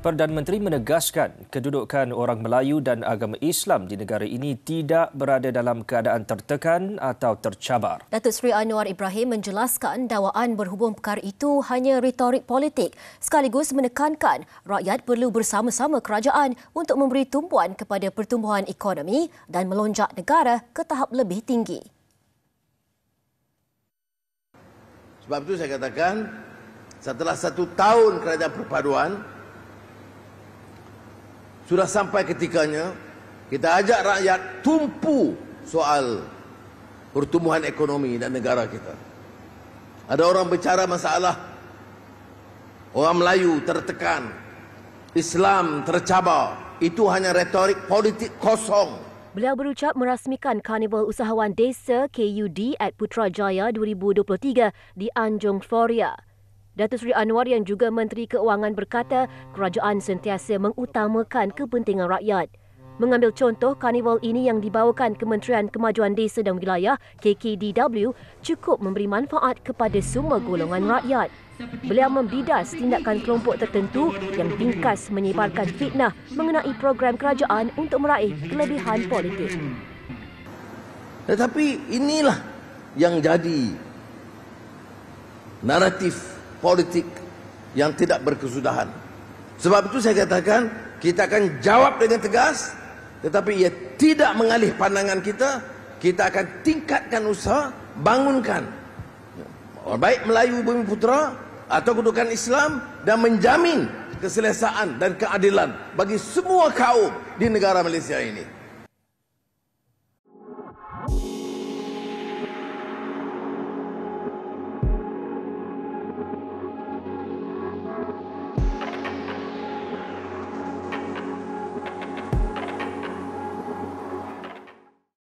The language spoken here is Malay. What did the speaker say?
Perdana Menteri menegaskan kedudukan orang Melayu dan agama Islam di negara ini tidak berada dalam keadaan tertekan atau tercabar. Datuk Seri Anwar Ibrahim menjelaskan dakwaan berhubung perkara itu hanya retorik politik sekaligus menekankan rakyat perlu bersama-sama kerajaan untuk memberi tumpuan kepada pertumbuhan ekonomi dan melonjak negara ke tahap lebih tinggi. Sebab itu saya katakan setelah satu tahun kerajaan perpaduan, sudah sampai ketikanya kita ajak rakyat tumpu soal pertumbuhan ekonomi dan negara kita. Ada orang bicara masalah orang Melayu tertekan, Islam tercabar. Itu hanya retorik politik kosong. Beliau berucap merasmikan Karnival Usahawan Desa KUD at Putrajaya 2023 di Anjung, Floria. Datuk Seri Anwar yang juga Menteri Keuangan berkata kerajaan sentiasa mengutamakan kepentingan rakyat. Mengambil contoh, karnival ini yang dibawakan Kementerian Kemajuan Desa dan Wilayah, KKDW, cukup memberi manfaat kepada semua golongan rakyat. Beliau membidas tindakan kelompok tertentu yang tingkas menyebarkan fitnah mengenai program kerajaan untuk meraih kelebihan politik. Tetapi inilah yang jadi naratif politik yang tidak berkesudahan. Sebab itu saya katakan kita akan jawab dengan tegas tetapi ia tidak mengalih pandangan kita. Kita akan tingkatkan usaha bangunkan baik Melayu Bumi putra atau kedudukan Islam dan menjamin keselesaan dan keadilan bagi semua kaum di negara Malaysia ini.